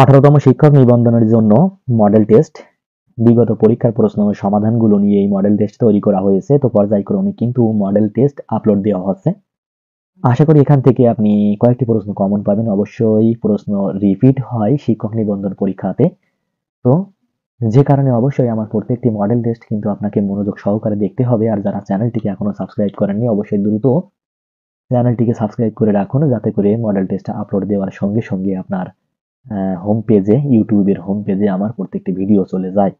আঠারোতম শিক্ষক নিবন্ধনের জন্য মডেল টেস্ট বিগত পরীক্ষার প্রশ্ন সমাধানগুলো নিয়ে এই মডেল টেস্ট তৈরি করা হয়েছে তো পর্যায়ক্রমে কিন্তু মডেল টেস্ট আপলোড দেওয়া হচ্ছে আশা করি এখান থেকে আপনি কয়েকটি প্রশ্ন কমন পাবেন অবশ্যই প্রশ্ন রিপিট হয় শিক্ষক নিবন্ধন পরীক্ষাতে তো যে কারণে অবশ্যই আমার প্রত্যেকটি মডেল টেস্ট কিন্তু আপনাকে মনোযোগ সহকারে দেখতে হবে আর যারা চ্যানেলটিকে এখনও সাবস্ক্রাইব করেননি অবশ্যই দ্রুত চ্যানেলটিকে সাবস্ক্রাইব করে রাখুন যাতে করে মডেল টেস্টটা আপলোড দেওয়ার সঙ্গে সঙ্গে আপনার হোম পেজে ইউটিউবের হোম পেজে আমার প্রত্যেকটি ভিডিও চলে যায়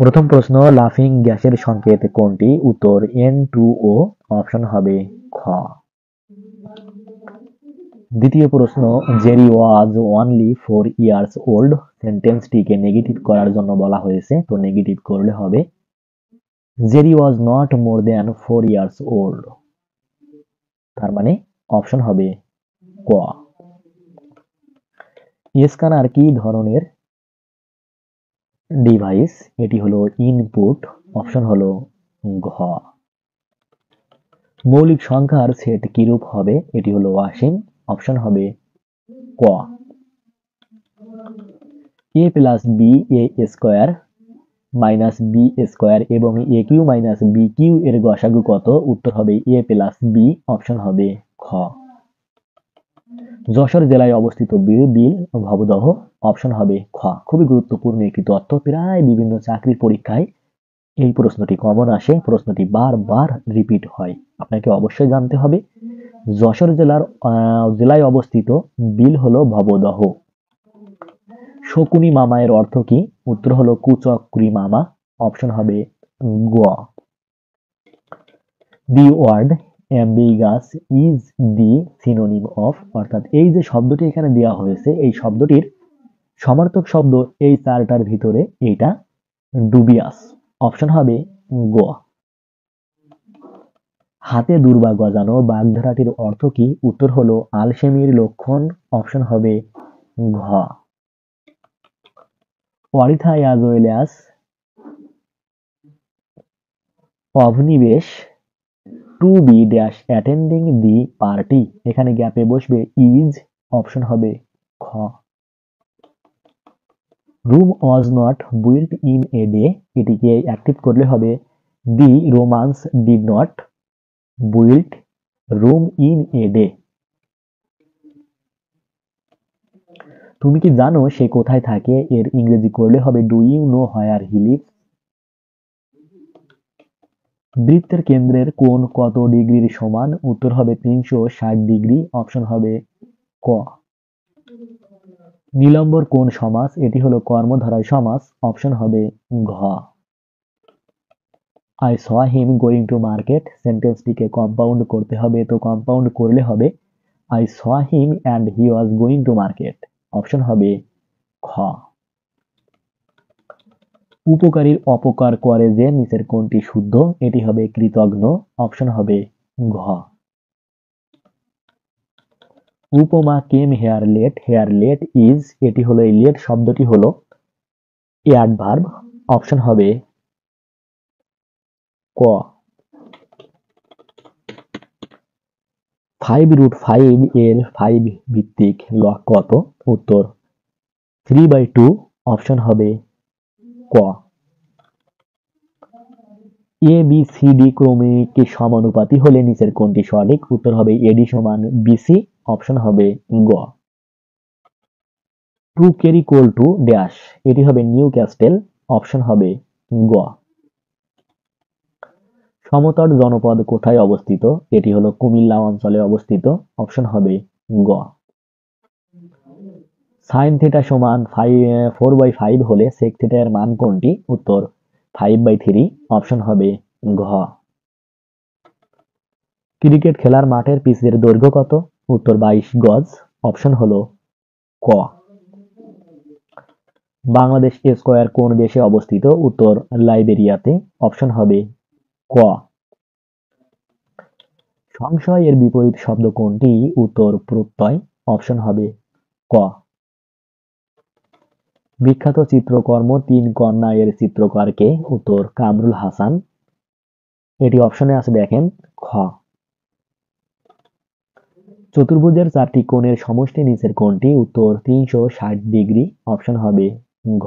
প্রথম প্রশ্ন লাফিং গ্যাসের সংকেত কোনটি উত্তর এন টু ও অপশন হবে খ দ্বিতীয় প্রশ্ন Jerry was only four years old সেন্টেন্সটিকে নেগেটিভ করার জন্য বলা হয়েছে তো নেগেটিভ করলে হবে Jerry was not more than four years old তার মানে অপশন হবে ক স্ক্যানার কি ধরনের ডিভাইস এটি হলো ইনপুট অপশন হলো ঘ মৌলিক সংখ্যার সেট কিরূপ হবে এটি হলো ওয়াশিং অপশন হবে ক A plus B A square minus B square এবং A Q minus B Q এর গসাগু কত উত্তর হবে এ প্লাস বি অপশন হবে খ যশোর জেলায় অবস্থিত বিল ভবদহ অপশন হবে খ খুবই গুরুত্বপূর্ণ একটি তথ্য প্রায় বিভিন্ন চাকরির পরীক্ষায় এই প্রশ্নটি কমন আসে প্রশ্নটি বারবার রিপিট হয় আপনাকে অবশ্যই জানতে হবে যশোর জেলার জেলায় অবস্থিত বিল হলো ভবদহ শকুনি মামায়ের অর্থ কি উত্তর হলো কুচক্রি মামা অপশন হবে গ the word ambiguous is the synonym of অর্থাৎ এই যে শব্দটি এখানে দেওয়া হয়েছে এই শব্দটির সমার্থক শব্দ এই চারটার ভিতরে এটা ডুবিয়াস অপশন হবে গোয়া হাতে দুর্বা গজানো বাগধারাটির অর্থ কি উত্তর হলো আলসেমির লক্ষণ অপশন হবে ঘ অরিথায়াজোয়েলাস অভনিবেশ to be dash attending the party এখানে গ্যাপে বসবে ইজ অপশন হবে খ Rome was not build in a day এটিকে অ্যাক্টিভ করলে হবে the Romans did not build Rome in a day তুমি কি জানো সে কোথায় থাকে এর ইংরেজি করলে হবে do you know where he বৃত্তের কেন্দ্রের কোণ কত ডিগ্রির সমান উত্তর হবে তিনশো ডিগ্রি অপশন হবে ক নিলম্বর কোন সমাস এটি হলো কর্মধারায় সমাস অপশন হবে ঘ I saw him going to market সেন্টেন্সটিকে কম্পাউন্ড করতে হবে তো কম্পাউন্ড করলে হবে I saw him and he was going to market option হবে খ উপকারীর অপকার করে যে নিচের কোনটি শুদ্ধ এটি হবে কৃতজ্ঞ অপশন হবে ঘ উপমা came here late here late is এটি হলো এই লেট শব্দটি হলো ভার্ব অপশন হবে ক ফাইভ রুট ফাইভ এর ফাইভ ভিত্তিক লক কত উত্তর থ্রি বাই টু অপশন হবে ক এ বি সি ডি ক্রমে কি সমানুপাতি হলে নিচের কোনটি সঠিক উত্তর হবে এডি সমান বিসি অপশন হবে গ টু কের ইকুয়াল টু ড্যাশ এটি হবে নিউ ক্যাস্টেল অপশন হবে গ সমতট জনপদ কোথায় অবস্থিত এটি হলো কুমিল্লা অঞ্চলে অবস্থিত অপশন হবে গ সাইন থিটা সমান ফাইভ ফোর বাই ফাইভ হলে সেক থিটার মান কোনটি উত্তর ফাইভ বাই থ্রি অপশন হবে ঘ ক্রিকেট খেলার মাঠের পিসের দৈর্ঘ্য কত উত্তর বাইশ গজ অপশন হলো ক বাংলাদেশ স্কোয়ার কোন দেশে অবস্থিত উত্তর লাইবেরিয়াতে অপশন হবে ক সংশয় এর বিপরীত শব্দ কোনটি উত্তর প্রত্যয় অপশন হবে ক বিখ্যাত চিত্রকর্ম তিন কন্যা এর চিত্রকর কে উত্তর কামরুল হাসান এটি অপশনে আছে দেখেন খ চতুর্ভুজের চারটি কোণের সমষ্টি নিচের কোণটি উত্তর তিনশো ষাট ডিগ্রি অপশন হবে ঘ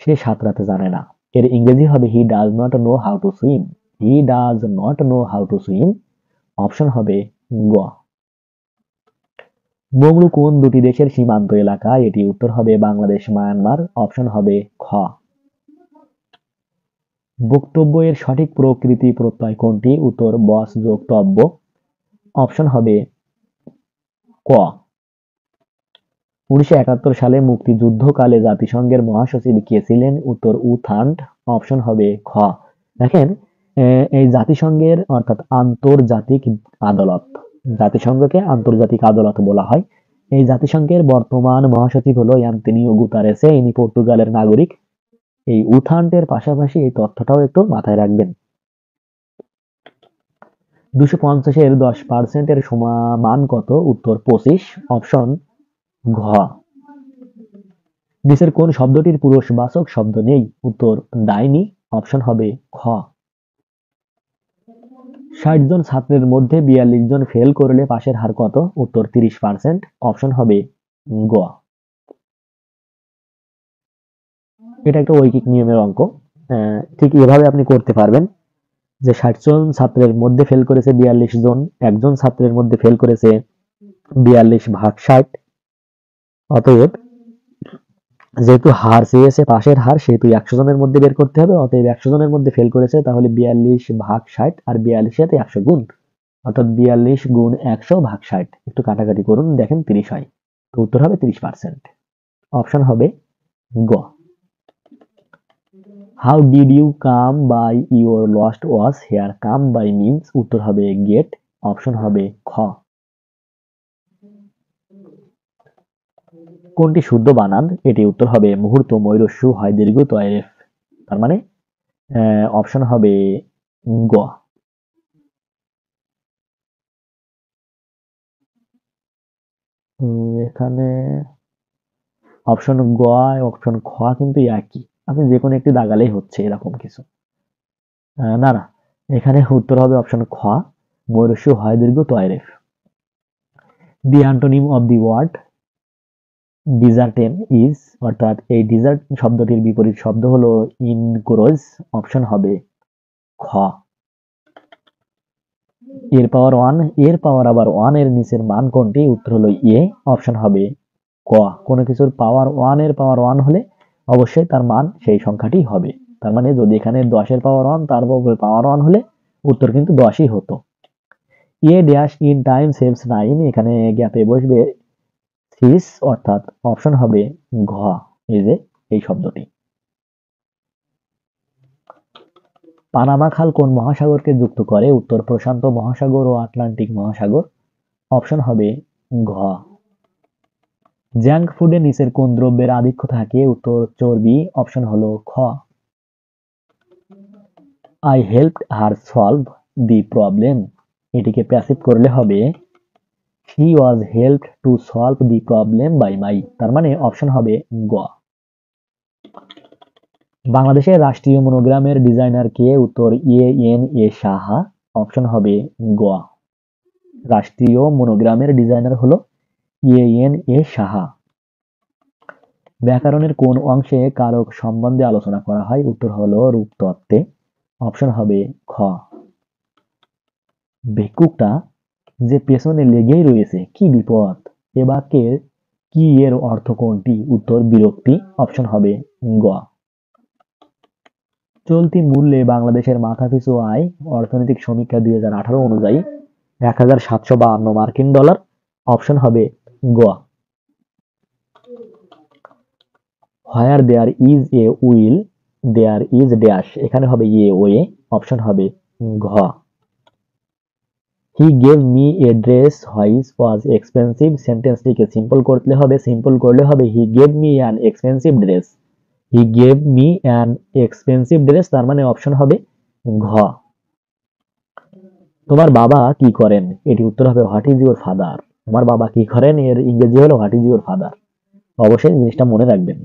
সে সাঁতরাতে জানে না এর ইংরেজি হবে he does not know how to swim he does not know how to swim option হবে গ কোন দুটি দেশের সীমান্ত এলাকা এটি উত্তর হবে বাংলাদেশ মায়ানমার অপশন হবে খ বক্তব্য এর সঠিক প্রকৃতি প্রত্যয় কোনটি উত্তর বস যোগ তব্য অপশন হবে ক উনিশশো সালে মুক্তিযুদ্ধকালে জাতিসংঘের মহাসচিব কে ছিলেন উত্তর উথান্ট অপশন হবে খ দেখেন এই জাতিসংঘের অর্থাৎ আন্তর্জাতিক আদালত জাতিসংঘকে আন্তর্জাতিক আদালত বলা হয় এই জাতিসংঘের বর্তমান মহাসচিব হলো অ্যান্তনিও গুতারেসে ইনি পর্তুগালের নাগরিক এই উথান্টের পাশাপাশি এই তথ্যটাও একটু মাথায় রাখবেন দুশো পঞ্চাশের দশ পার্সেন্টের সমান কত উত্তর পঁচিশ অপশন ঘ নিচের কোন শব্দটির পুরুষবাচক শব্দ নেই উত্তর ডাইনি অপশন হবে খ ষাট জন ছাত্রের মধ্যে বিয়াল্লিশ জন ফেল করলে পাশের হার কত উত্তর তিরিশ পার্সেন্ট অপশন হবে গোয়া এটা একটা ঐকিক নিয়মের অঙ্ক ঠিক এভাবে আপনি করতে পারবেন যে ষাট জন ছাত্রের মধ্যে ফেল করেছে বিয়াল্লিশ জন একজন ছাত্রের মধ্যে ফেল করেছে বিয়াল্লিশ ভাগ ষাট অতএব যেহেতু হার সিএসএ পাশের হার সেহেতু একশো জনের মধ্যে বের করতে হবে অতএব একশো জনের মধ্যে ফেল করেছে তাহলে বিয়াল্লিশ ভাগ ষাট আর বিয়াল্লিশে একশো গুণ অর্থাৎ বিয়াল্লিশ গুণ একশো ভাগ ষাট একটু কাটাকাটি করুন দেখেন তিরিশ হয় তো উত্তর হবে তিরিশ পার্সেন্ট অপশন হবে গ how did you come by your lost watch here come by means উত্তর হবে গেট অপশন হবে খ কোনটি শুদ্ধ বানান এটি উত্তর হবে মুহূর্ত ময়ূরস্যু হয় দীর্ঘ তয়রেফ তার মানে অপশন হবে গ এখানে অপশন গ অপশন খ কিন্তু একই আপনি যে কোনো একটি দাগালেই হচ্ছে এরকম কিছু না না এখানে উত্তর হবে অপশন খ ময়ূরস্যু হয় দীর্ঘ তয়রেফ the antonym of the word deserted is অর্থাৎ এই ডিজার্ট শব্দটির বিপরীত শব্দ হল ইনক্রোজ অপশন হবে খ এর পাওয়ার ওয়ান এর পাওয়ার আবার ওয়ান এর নিচের মান কোনটি উত্তর হলো এ অপশন হবে ক কোনো কিছুর পাওয়ার ওয়ান এর পাওয়ার ওয়ান হলে অবশ্যই তার মান সেই সংখ্যাটি হবে তার মানে যদি এখানে দশের পাওয়ার ওয়ান তার পাওয়ার ওয়ান হলে উত্তর কিন্তু দশই হতো a dash in time saves nine এখানে গ্যাপে বসবে সিস অর্থাৎ অপশন হবে ঘ এই যে এই শব্দটি পানামা খাল কোন মহাসাগরকে যুক্ত করে উত্তর প্রশান্ত মহাসাগর ও আটলান্টিক মহাসাগর অপশন হবে ঘ জাঙ্ক ফুডে নিচের কোন দ্রব্যের আধিক্য থাকে উত্তর চর্বি অপশন হলো খ I help her solve the problem এটিকে প্যাসিভ করলে হবে he was help to solve the problem by my তার মানে অপশন হবে গ বাংলাদেশের রাষ্ট্রীয় মনোগ্রামের ডিজাইনার কে উত্তর A N A Saha option হবে গ রাষ্ট্রীয় মনোগ্রামের ডিজাইনার হল এ এন এ সাহা ব্যাকরণের কোন অংশে কারক সম্বন্ধে আলোচনা করা হয় উত্তর হল রূপতত্ত্বে অপশন হবে খ ভিক্ষুকটা যে পেছনে লেগেই রয়েছে কি বিপদ এ বাক্যের কি এর অর্থ কোনটি উত্তর বিরক্তি অপশন হবে গ চলতি মূল্যে বাংলাদেশের মাথাপিছু আয় অর্থনৈতিক সমীক্ষা দুই অনুযায়ী এক হাজার সাতশো বাহান্ন মার্কিন ডলার অপশন হবে গ where there is a will there is dash এখানে হবে এ ওয়ে অপশন হবে ঘ he gave me a dress which was expensive সেন্টেন্সটিকে সিম্পল করতে হবে সিম্পল করলে হবে he gave me an expensive dress he gave me an expensive dress তার মানে অপশন হবে ঘ তোমার বাবা কি করেন এটি উত্তর হবে হোয়াট ইজ ইউর ফাদার তোমার বাবা কি করেন এর ইংরেজি হলো হোয়াট ইজ ইউর ফাদার অবশ্যই জিনিসটা মনে রাখবেন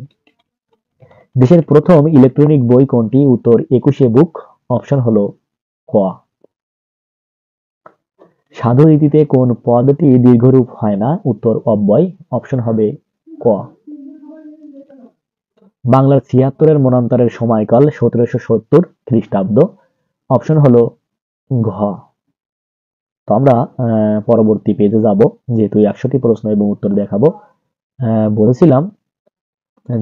দেশের প্রথম ইলেকট্রনিক বই কোনটি উত্তর একুশে বুক অপশন হলো ক সাধু রীতিতে কোন পদটি দীর্ঘরূপ হয় না উত্তর অব্যয় অপশন হবে ক বাংলার ছিয়াত্তরের মনান্তরের সময়কাল সতেরোশো সত্তর খ্রিস্টাব্দ অপশন হলো ঘ তো আমরা পরবর্তী পেজে যাব যেহেতু একশোটি প্রশ্ন এবং উত্তর দেখাবো বলেছিলাম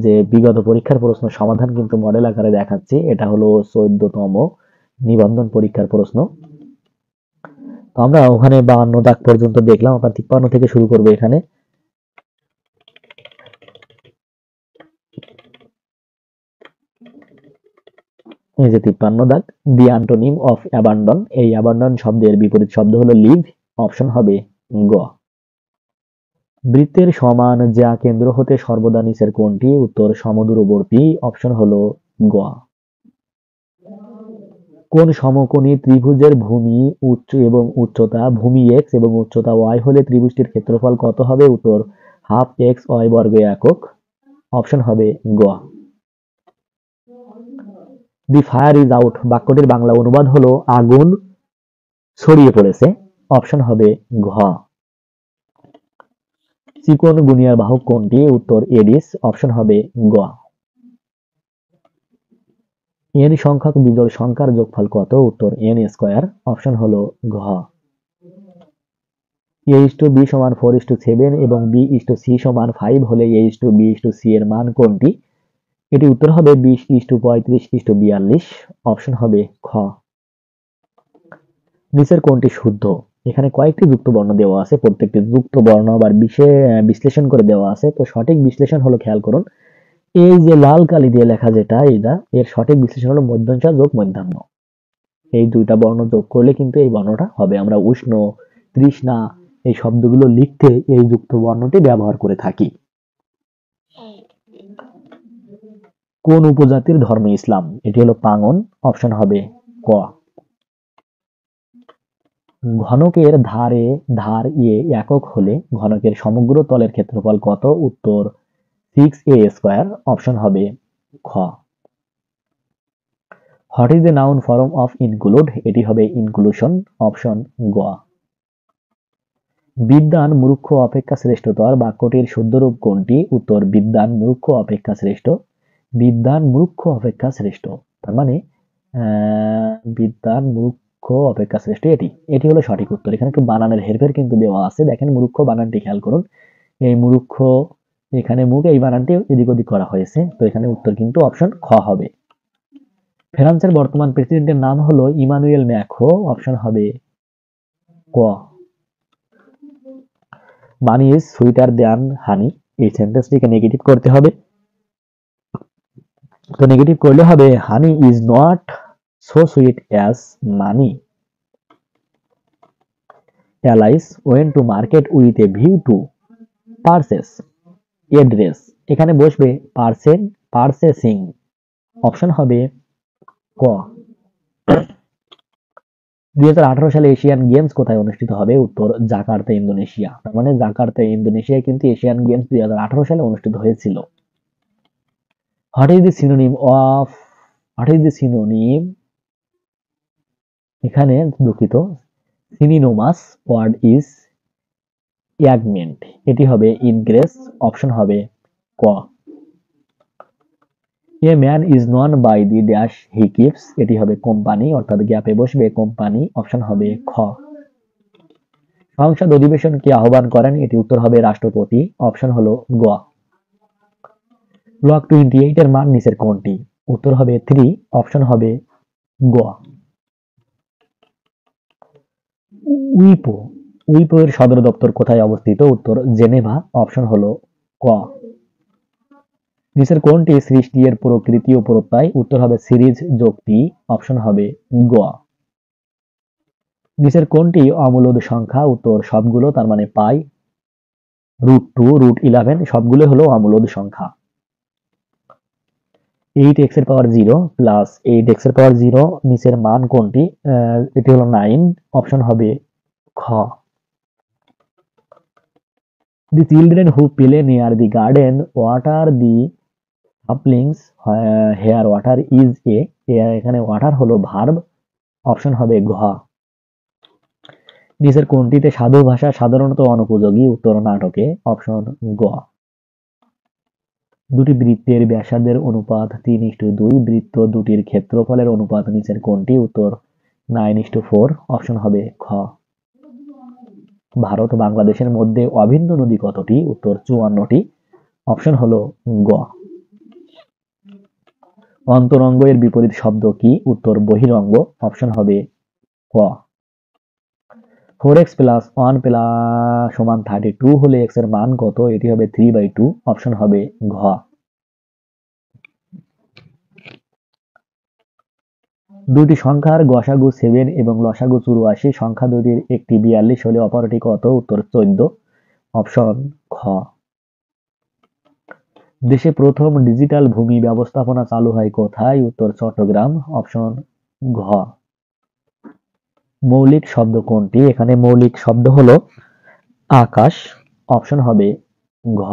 যে বিগত পরীক্ষার প্রশ্ন সমাধান কিন্তু মডেল আকারে দেখাচ্ছি এটা হলো চোদ্দতম নিবন্ধন পরীক্ষার প্রশ্ন তো আমরা ওখানে বাহান্ন দাগ পর্যন্ত দেখলাম আবার তিপ্পান্ন থেকে শুরু করবো এখানে এই যে তিপ্পান্ন দাগ দি অ্যান্টোনিম অফ অ্যাবান্ডন এই অ্যাবান্ডন শব্দের বিপরীত শব্দ হলো লিভ অপশন হবে গ বৃত্তের সমান যা কেন্দ্র হতে সর্বদা নিচের কোনটি উত্তর সমদূরবর্তী অপশন হলো গ কোন সমকোণে ত্রিভুজের ভূমি উচ্চ এবং উচ্চতা ভূমি এক্স এবং উচ্চতা ওয়াই হলে ত্রিভুজটির ক্ষেত্রফল কত হবে উত্তর হাফ এক্স ওয়াই বর্গ একক অপশন হবে গ দি ফায়ার ইজ আউট বাক্যটির বাংলা অনুবাদ হলো আগুন ছড়িয়ে পড়েছে অপশন হবে ঘ চিকন গুনিয়ার বাহক কোনটি উত্তর এডিস অপশন হবে গ এন সংখ্যক বিজোড় সংখ্যার যোগফল কত উত্তর এন স্কোয়ার অপশন হলো ঘ এ ইস টু বি সমান ফোর ইস টু সেভেন এবং বি ইস টু সি সমান ফাইভ হলে A is to B is to C এর মান কোনটি এটি উত্তর হবে বিশ ইস টু পঁয়ত্রিশ ইস টু বিয়াল্লিশ অপশন হবে খ নিচের কোনটি শুদ্ধ এখানে কয়েকটি যুক্ত বর্ণ দেওয়া আছে প্রত্যেকটি যুক্ত বর্ণ আবার বিশ্লেষণ করে দেওয়া আছে তো সঠিক বিশ্লেষণ হলো খেয়াল করুন এই যে লাল কালি দিয়ে লেখা যেটা এইটা এর সঠিক বিশ্লেষণ হলো মধ্যাংশা যোগ মধ্যাহ্ন এই দুইটা বর্ণ যোগ করলে কিন্তু এই বর্ণটা হবে আমরা উষ্ণ তৃষ্ণা এই শব্দগুলো লিখতে এই যুক্ত বর্ণটি ব্যবহার করে থাকি কোন উপজাতির ধর্মে ইসলাম এটি হলো পাঙ্গন অপশন হবে ক ঘনকের ধারে ধার ইয়ে একক হলে ঘনকের সমগ্র তলের ক্ষেত্রফল কত উত্তর সিক্স এ অপশন হবে খ what is the noun form of include এটি হবে ইনক্লুশন অপশন গ বিদ্যান মূর্খ অপেক্ষা শ্রেষ্ঠতর বাক্যটির শুদ্ধরূপ কোনটি উত্তর বিদ্যান মূর্খ অপেক্ষা শ্রেষ্ঠ বিদ্যান মূর্খ অপেক্ষা শ্রেষ্ঠ তার মানে বিদ্যান মূর্খ অপেক্ষা শ্রেষ্ঠ এটি এটি হলো সঠিক উত্তর এখানে একটু বানানের হেরফের কিন্তু দেওয়া আছে দেখেন মূর্খ বানানটি খেয়াল করুন এই মূর্খ এখানে মুখ এই বানানটি এদিক ওদিক করা হয়েছে তো এখানে উত্তর কিন্তু অপশন খ হবে ফ্রান্সের বর্তমান প্রেসিডেন্টের নাম হলো ইমানুয়েল ম্যাখো অপশন হবে ক মানি ইজ সুইটার দেন হানি এই সেন্টেন্সটিকে নেগেটিভ করতে হবে তো নেগেটিভ করলে হবে honey is not so sweet as money Alice went to market with a view to purchase a dress এখানে বসবে পার্সেন পার্সেসিং অপশন হবে ক দুই সালে এশিয়ান গেমস কোথায় অনুষ্ঠিত হবে উত্তর জাকার্তা ইন্দোনেশিয়া তার মানে জাকার্তা ইন্দোনেশিয়ায় কিন্তু এশিয়ান গেমস দুই সালে অনুষ্ঠিত হয়েছিল what is the synonym of what is the synonym এখানে দুঃখিত সিনিনোমাস ওয়ার্ড ইজ ইয়াগমেন্ট এটি হবে ইনগ্রেস অপশন হবে ক A man is known by the dash he keeps এটি হবে কোম্পানি অর্থাৎ গ্যাপে বসবে কোম্পানি অপশন হবে খ সংসদ অধিবেশনকে আহ্বান করেন এটি উত্তর হবে রাষ্ট্রপতি অপশন হলো গ ব্লক টোয়েন্টি এইট এর মান নিচের কোনটি উত্তর হবে থ্রি অপশন হবে গ উইপো উইপোর সদর দপ্তর কোথায় অবস্থিত উত্তর জেনেভা অপশন হলো ক বিশ্বের কোনটি সৃষ্টি এর প্রকৃতি ও প্রত্যয় উত্তর হবে সিরিজ যোগটি অপশন হবে গ বিশ্বের কোনটি অমূলদ সংখ্যা উত্তর সবগুলো তার মানে pi root two root eleven সবগুলো হলো অমূলদ সংখ্যা এইট এক্স এর power zero plus eight x এর পাওয়ার জিরো নিচের মান কোনটি এটি হলো নাইন অপশন হবে খ The children who play near garden garden water the saplings here water is a এখানে ওয়াটার হলো verb অপশন হবে ঘ নিচের কোনটিতে সাধু ভাষা সাধারণত অনুপযোগী উত্তর নাটকে অপশন গ দুটি বৃত্তের ব্যাসাদের অনুপাত তিন ইস্টু দুই বৃত্ত দুটির ক্ষেত্রফলের অনুপাত নিচের কোনটি উত্তর নাইন ইস্টু ফোর অপশন হবে খ ভারত ও বাংলাদেশের মধ্যে অভিন্ন নদী কতটি উত্তর চুয়ান্নটি অপশন হলো গ অন্তরঙ্গ এর বিপরীত শব্দ কি উত্তর বহিরঙ্গ অপশন হবে ক four x plus one plus সমান থার্টি টু হলে এক্স এর মান কত এটি হবে থ্রি বাই টু অপশন হবে ঘ দুটি সংখ্যার গসাগু সেভেন এবং লসাগু চুরুয়াশি সংখ্যা দুটির একটি বিয়াল্লিশ হলে অপরটি কত উত্তর চোদ্দ অপশন খ দেশে প্রথম ডিজিটাল ভূমি ব্যবস্থাপনা চালু হয় কোথায় উত্তর চট্টগ্রাম অপশন ঘ মৌলিক শব্দ কোনটি এখানে মৌলিক শব্দ হলো আকাশ অপশন হবে ঘ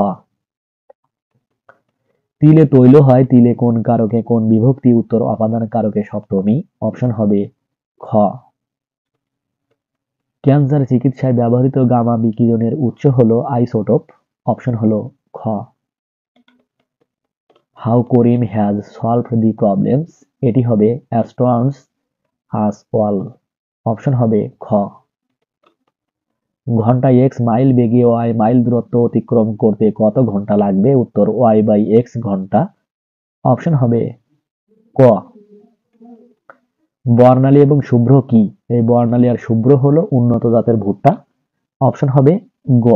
তিলে তৈল হয় তিলে কোন কারকে কোন বিভক্তি উত্তর অপাদান কারকে সপ্তমী অপশন হবে খ ক্যান্সার চিকিৎসায় ব্যবহৃত গামা বিকিরণের উৎস হলো আইসোটোপ অপশন হলো খ how Karim has solve the problems এটি হবে অ্যাস্ট্রন্স আস ওয়াল অপশন হবে খ ঘন্টা এক্স মাইল বেগে ওয়াই মাইল দূরত্ব অতিক্রম করতে কত ঘন্টা লাগবে উত্তর ওয়াই বাই এক্স ঘন্টা অপশন হবে ক বর্ণালী এবং শুভ্র কি এই বর্ণালী আর শুভ্র হলো উন্নত জাতের ভুট্টা অপশন হবে গ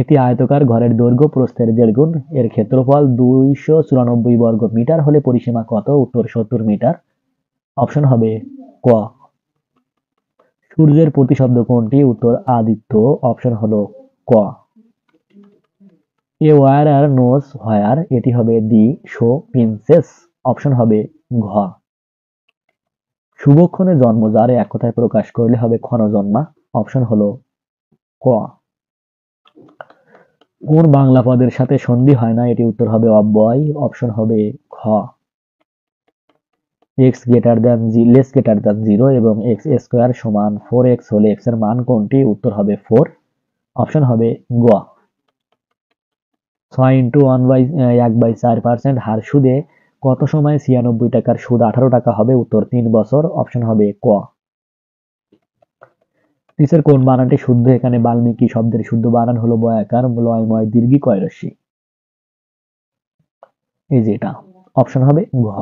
একটি আয়তকার ঘরের দৈর্ঘ্য প্রস্থের দেড় গুণ এর ক্ষেত্রফল দুইশো চুরানব্বই বর্গ মিটার হলে পরিসীমা কত উত্তর সত্তর মিটার অপশন হবে ক সূর্যের প্রতিশব্দ কোনটি উত্তর আদিত্য অপশন হলো ক এ ওয়ার আর নোস হয়ার এটি হবে দি শো প্রিন্সেস অপশন হবে ঘ শুভক্ষণে জন্ম যার এক কথায় প্রকাশ করলে হবে ক্ষণজন্মা অপশন হলো ক কোন বাংলা পদের সাথে সন্ধি হয় না এটি উত্তর হবে অব্যয় অপশন হবে খ x greater than less greater than zero এবং এক্স স্কোয়ার সমান ফোর এক্স হলে এক্স এর মান কোনটি উত্তর হবে ফোর অপশন হবে গ ছয় ইন্টু ওয়ান বাই এক বাই চার পার্সেন্ট হার সুদে কত সময় ছিয়ানব্বই টাকার সুদ আঠারো টাকা হবে উত্তর তিন বছর অপশন হবে ক নিচের কোন বানানটি শুদ্ধ এখানে বাল্মীকি শব্দের শুদ্ধ বানান হলো বয়াকার লয়ময় দীর্ঘি কয়রসী এই যে এটা অপশন হবে ঘ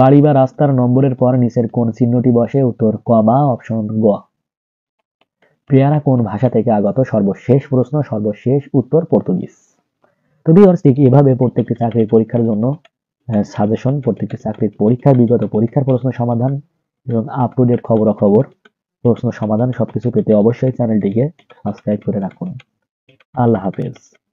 বাড়ি বা রাস্তার নম্বরের পর নিচের কোন চিহ্নটি বসে উত্তর ক বা অপশন গ প্রিয়ারা কোন ভাষা থেকে আগত সর্বশেষ প্রশ্ন সর্বশেষ উত্তর পর্তুগিজ তো ভিউয়ার্স ঠিক এভাবে প্রত্যেকটি চাকরির পরীক্ষার জন্য সাজেশন প্রত্যেকটি চাকরির পরীক্ষার বিগত পরীক্ষার প্রশ্ন সমাধান এবং আপ টু ডেট খবর খবর প্রশ্ন সমাধান সবকিছু পেতে অবশ্যই চ্যানেলটিকে সাবস্ক্রাইব করে রাখুন আল্লাহ হাফেজ